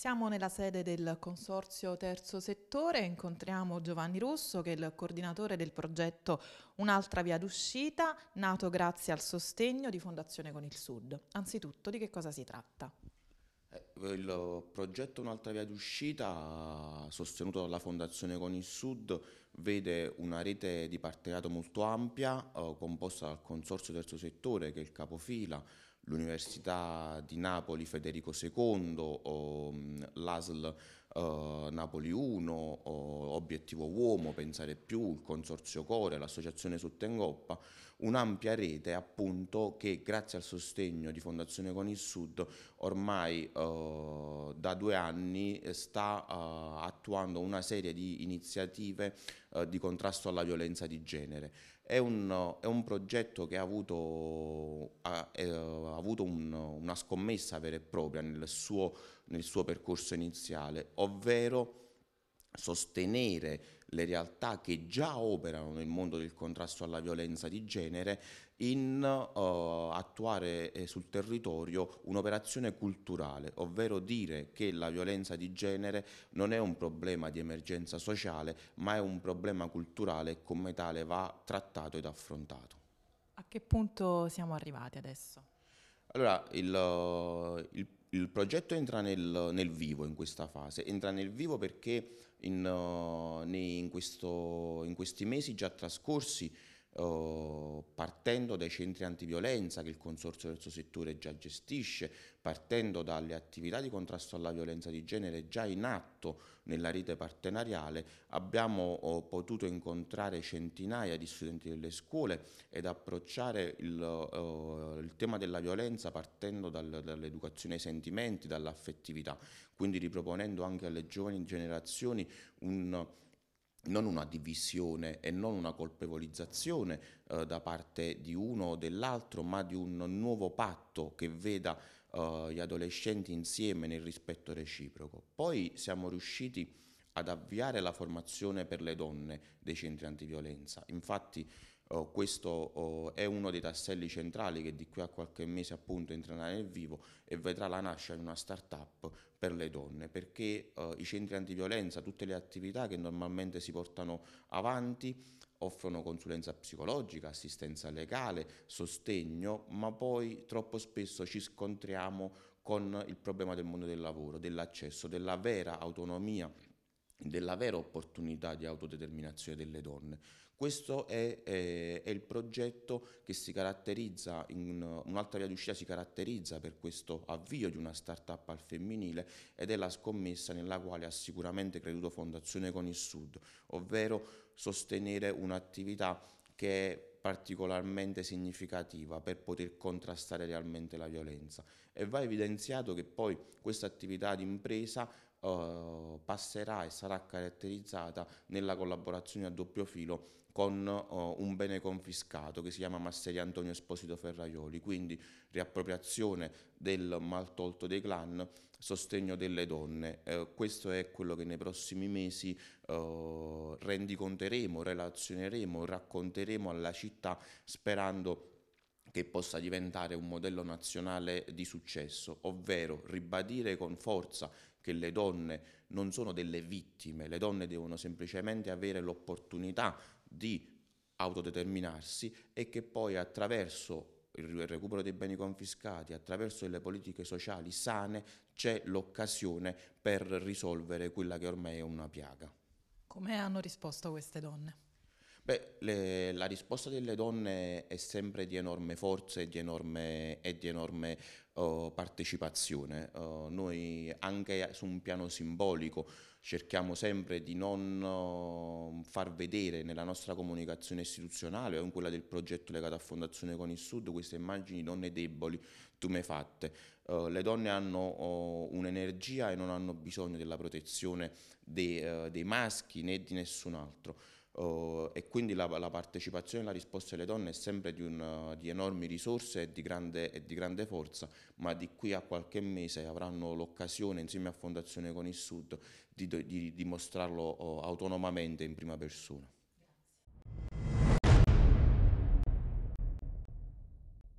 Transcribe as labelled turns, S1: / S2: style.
S1: Siamo nella sede del Consorzio Terzo Settore, incontriamo Giovanni Russo che è il coordinatore del progetto Un'altra via d'uscita, nato grazie al sostegno di Fondazione con il Sud. Anzitutto di che cosa si tratta? Eh, il progetto Un'altra via d'uscita, sostenuto dalla Fondazione Con il Sud, vede una rete di partenariato molto ampia, eh, composta dal Consorzio Terzo Settore, che è il capofila, l'Università di Napoli Federico II, mm, l'ASL eh, Napoli 1, Obiettivo Uomo, Pensare Più, il Consorzio Core, l'Associazione Suttengoppa, un'ampia rete appunto che grazie al sostegno di Fondazione Con il Sud ormai eh, da due anni sta eh, attuando una serie di iniziative eh, di contrasto alla violenza di genere. È un, è un, progetto che ha avuto, ha, eh, ha avuto un, una scommessa vera e propria nel suo, nel suo percorso iniziale, ovvero sostenere le realtà che già operano nel mondo del contrasto alla violenza di genere in uh, attuare eh, sul territorio un'operazione culturale, ovvero dire che la violenza di genere non è un problema di emergenza sociale, ma è un problema culturale e come tale va trattato ed affrontato. A che punto siamo arrivati adesso? Allora, il, il il progetto entra nel, nel, vivo in questa fase, entra nel vivo perché in, eh, in, questo, in questi mesi già trascorsi partendo dai centri antiviolenza che il Consorzio del suo settore già gestisce, partendo dalle attività di contrasto alla violenza di genere già in atto nella rete partenariale, abbiamo oh, potuto incontrare centinaia di studenti delle scuole ed approcciare il, oh, il tema della violenza partendo dall'educazione ai sentimenti, dall'affettività, quindi riproponendo anche alle giovani generazioni un non una divisione e non una colpevolizzazione eh, da parte di uno o dell'altro, ma di un nuovo patto che veda eh, gli adolescenti insieme nel rispetto reciproco. Poi siamo riusciti ad avviare la formazione per le donne dei centri antiviolenza. Infatti oh, questo oh, è uno dei tasselli centrali che di qui a qualche mese appunto entrerà nel vivo e vedrà la nascita di una start-up per le donne, perché oh, i centri antiviolenza, tutte le attività che normalmente si portano avanti, offrono consulenza psicologica, assistenza legale, sostegno, ma poi troppo spesso ci scontriamo con il problema del mondo del lavoro, dell'accesso, della vera autonomia della vera opportunità di autodeterminazione delle donne. Questo è, è, è il progetto che si caratterizza, un'altra via d'uscita si caratterizza per questo avvio di una start-up al femminile ed è la scommessa nella quale ha sicuramente creduto Fondazione Con il Sud, ovvero sostenere un'attività che è particolarmente significativa per poter contrastare realmente la violenza e va evidenziato che poi questa attività di impresa eh, passerà e sarà caratterizzata nella collaborazione a doppio filo con uh, un bene confiscato che si chiama Masseria Antonio Esposito Ferraioli, quindi riappropriazione del maltolto dei clan, sostegno delle donne. Eh, questo è quello che nei prossimi mesi eh, rendiconteremo, relazioneremo, racconteremo alla città sperando che possa diventare un modello nazionale di successo, ovvero ribadire con forza che le donne non sono delle vittime, le donne devono semplicemente avere l'opportunità di autodeterminarsi e che poi attraverso il recupero dei beni confiscati, attraverso le politiche sociali sane, c'è l'occasione per risolvere quella che ormai è una piaga. Come hanno risposto queste donne? Beh, le, la risposta delle donne è sempre di enorme forza e di enorme, e di enorme uh, partecipazione. Uh, noi anche su un piano simbolico cerchiamo sempre di non uh, far vedere nella nostra comunicazione istituzionale o in quella del progetto legato a Fondazione Con il Sud queste immagini di donne deboli, tumefatte. Uh, le donne hanno un'energia e non hanno bisogno della protezione dei, eh, dei maschi né di nessun altro. Uh, e quindi la, la partecipazione e la risposta delle donne è sempre di, un, di enormi risorse e di, grande, e di, grande, forza, ma di qui a qualche mese avranno l'occasione insieme a Fondazione Con il Sud di, dimostrarlo oh, autonomamente in prima persona.